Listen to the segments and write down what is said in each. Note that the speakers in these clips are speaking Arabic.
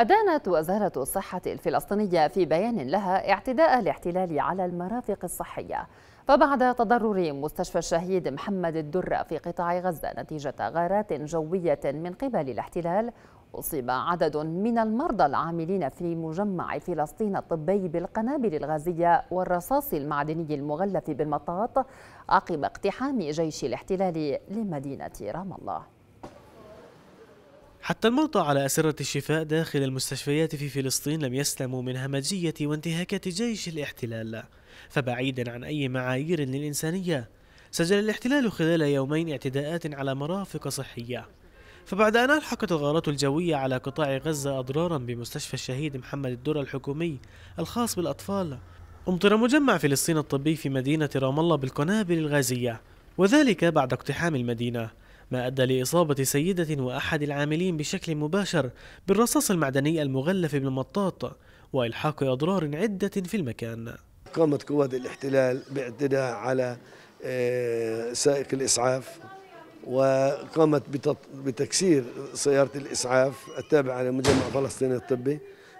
أدانت وزارة الصحة الفلسطينية في بيان لها اعتداء الاحتلال على المرافق الصحية فبعد تضرر مستشفى الشهيد محمد الدرة في قطاع غزة نتيجة غارات جوية من قبل الاحتلال أصيب عدد من المرضى العاملين في مجمع فلسطين الطبي بالقنابل الغازية والرصاص المعدني المغلف بالمطاط عقب اقتحام جيش الاحتلال لمدينة رام الله حتى المرضى على أسرة الشفاء داخل المستشفيات في فلسطين لم يسلموا من همجية وانتهاكات جيش الاحتلال فبعيدا عن أي معايير للإنسانية سجل الاحتلال خلال يومين اعتداءات على مرافق صحية فبعد أن ألحقت الغارات الجوية على قطاع غزة أضرارا بمستشفى الشهيد محمد الدرة الحكومي الخاص بالأطفال أمطر مجمع فلسطين الطبي في مدينة رام الله بالقنابل الغازية وذلك بعد اقتحام المدينة ما أدى لإصابة سيدة وأحد العاملين بشكل مباشر بالرصاص المعدني المغلف بالمطاط وإلحاق أضرار عدة في المكان قامت قوات الاحتلال باعتداء على آه، سائق الإسعاف وقامت بتكسير سيارة الإسعاف التابعة لمجمع فلسطين الطبي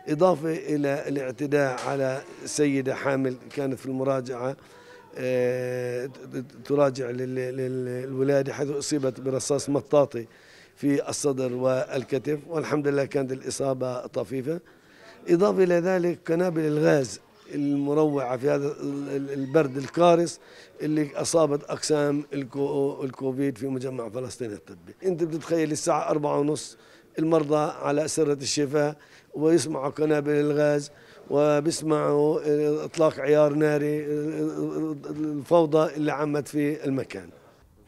إضافة إلى الاعتداء على سيدة حامل كانت في المراجعة آه، تراجع للولاده حيث اصيبت برصاص مطاطي في الصدر والكتف والحمد لله كانت الاصابه طفيفه اضافه الى ذلك قنابل الغاز المروعه في هذا البرد الكارس اللي اصابت اقسام الكوفيد في مجمع فلسطين الطبي انت بتتخيل الساعه أربعة ونص المرضى على سرة الشفاء ويسمعوا قنابل الغاز وبيسمعوا إطلاق عيار ناري الفوضى اللي عمت في المكان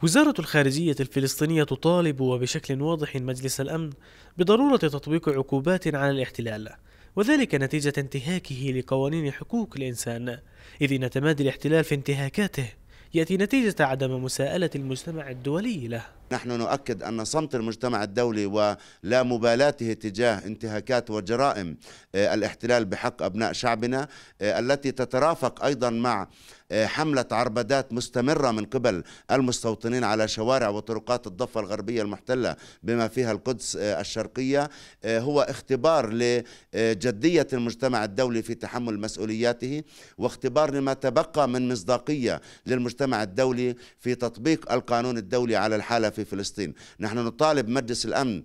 وزارة الخارجية الفلسطينية تطالب وبشكل واضح مجلس الأمن بضرورة تطبيق عقوبات على الاحتلال وذلك نتيجة انتهاكه لقوانين حقوق الإنسان إذ إن تمادي الاحتلال في انتهاكاته يأتي نتيجة عدم مساءلة المجتمع الدولي له نحن نؤكد أن صمت المجتمع الدولي ولا مبالاته تجاه انتهاكات وجرائم آه، الاحتلال بحق أبناء شعبنا آه، التي تترافق أيضا مع آه، حملة عربدات مستمرة من قبل المستوطنين على شوارع وطرقات الضفة الغربية المحتلة بما فيها القدس الشرقية هو اختبار لجدية المجتمع الدولي في تحمل مسؤولياته واختبار لما تبقى من مصداقية للمجتمع الدولي في تطبيق القانون الدولي على الحالة في فلسطين نحن نطالب مجلس الأمن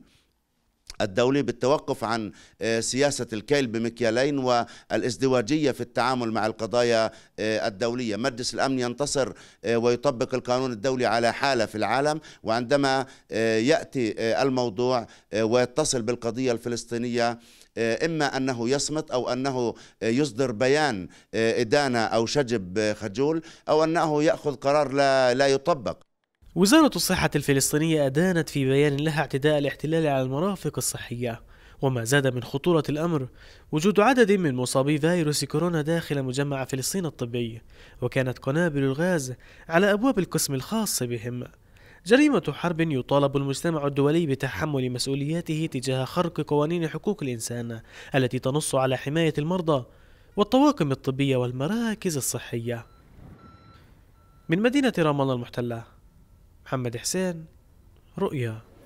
الدولي بالتوقف عن آه، سياسة الكيل بمكيالين والازدواجية في التعامل مع القضايا آه، الدولية مجلس الأمن ينتصر آه، ويطبق القانون الدولي على حالة في العالم وعندما يأتي الموضوع ويتصل بالقضية الفلسطينية إما أنه يصمت أو أنه يصدر بيان إدانة أو شجب خجول أو أنه يأخذ قرار لا, لا يطبق وزارة الصحة الفلسطينية أدانت في بيان لها اعتداء الاحتلال على المرافق الصحية وما زاد من خطورة الأمر وجود عدد من مصابي فيروس كورونا داخل مجمع فلسطين الطبي وكانت قنابل الغاز على أبواب القسم الخاص بهم جريمة حرب يطالب المجتمع الدولي بتحمل مسؤولياته تجاه خرق قوانين حقوق الإنسان التي تنص على حماية المرضى والطواقم الطبية والمراكز الصحية من مدينة رام الله المحتلة محمد حسين رؤيا